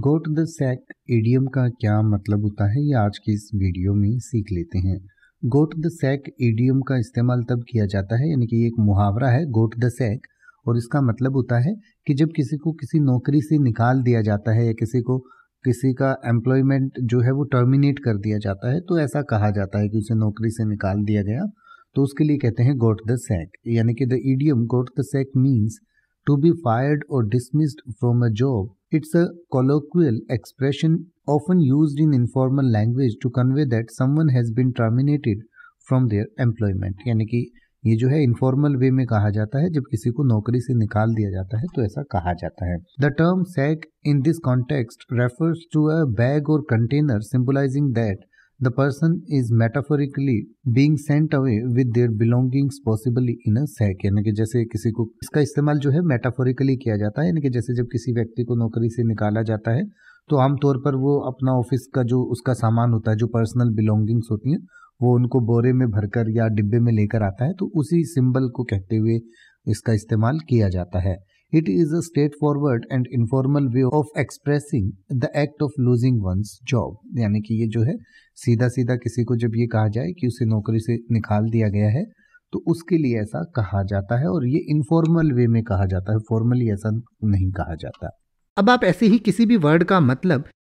Go to the sack idiom का क्या मतलब होता है ये आज की इस वीडियो में सीख लेते हैं go to the sack idiom का इस्तेमाल तब किया जाता है यानी कि ये एक मुहावरा है गो टू द सैक और इसका मतलब होता है कि जब किसी को किसी नौकरी से निकाल दिया जाता है या किसी को किसी का एम्प्लॉयमेंट जो है वो टर्मिनेट कर दिया जाता है तो ऐसा कहा जाता है कि उसे नौकरी से निकाल दिया गया तो उसके लिए कहते हैं गोट द सैक यानी कि the idiom got the sack means to be fired और dismissed from a job It's a colloquial expression often used in informal language to convey that someone has been terminated from their employment यानी कि ये जो है informal वे में कहा जाता है जब किसी को नौकरी से निकाल दिया जाता है तो ऐसा कहा जाता है the term sack in this context refers to a bag और container symbolizing that The person is metaphorically being sent away with their belongings possibly in a sack यानी कि जैसे किसी को इसका इस्तेमाल जो है मेटाफोरिकली किया जाता है यानी कि जैसे जब किसी व्यक्ति को नौकरी से निकाला जाता है तो आमतौर पर वो अपना ऑफिस का जो उसका सामान होता है जो पर्सनल बिलोंगिंग्स होती हैं वो उनको बोरे में भरकर या डिब्बे में लेकर आता है तो उसी सिंबल को कहते हुए इसका इस्तेमाल किया जाता है It is a straightforward and informal way of expressing the act of losing one's job. यानी कि ये जो है सीधा सीधा किसी को जब ये कहा जाए कि उसे नौकरी से निकाल दिया गया है तो उसके लिए ऐसा कहा जाता है और ये इनफॉर्मल वे में कहा जाता है फॉर्मली ऐसा नहीं कहा जाता अब आप ऐसे ही किसी भी वर्ड का मतलब